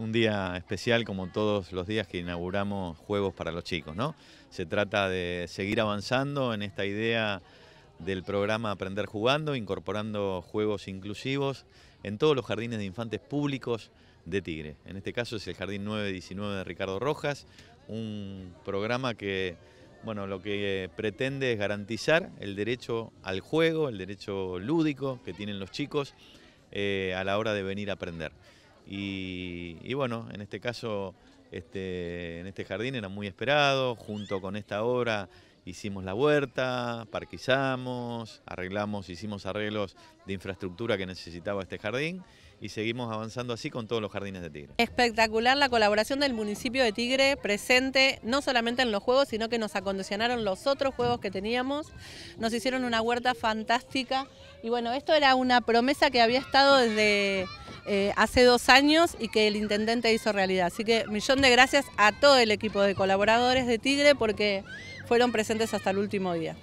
un día especial como todos los días que inauguramos Juegos para los Chicos, ¿no? Se trata de seguir avanzando en esta idea del programa Aprender Jugando, incorporando juegos inclusivos en todos los jardines de infantes públicos de Tigre. En este caso es el Jardín 919 de Ricardo Rojas, un programa que, bueno, lo que pretende es garantizar el derecho al juego, el derecho lúdico que tienen los chicos eh, a la hora de venir a aprender. Y, bueno, en este caso, este, en este jardín era muy esperado, junto con esta obra hicimos la huerta, parquizamos, arreglamos, hicimos arreglos de infraestructura que necesitaba este jardín y seguimos avanzando así con todos los jardines de Tigre. Espectacular la colaboración del municipio de Tigre presente no solamente en los juegos, sino que nos acondicionaron los otros juegos que teníamos, nos hicieron una huerta fantástica y bueno, esto era una promesa que había estado desde eh, hace dos años y que el intendente hizo realidad. Así que millón de gracias a todo el equipo de colaboradores de Tigre porque fueron presentes hasta el último día.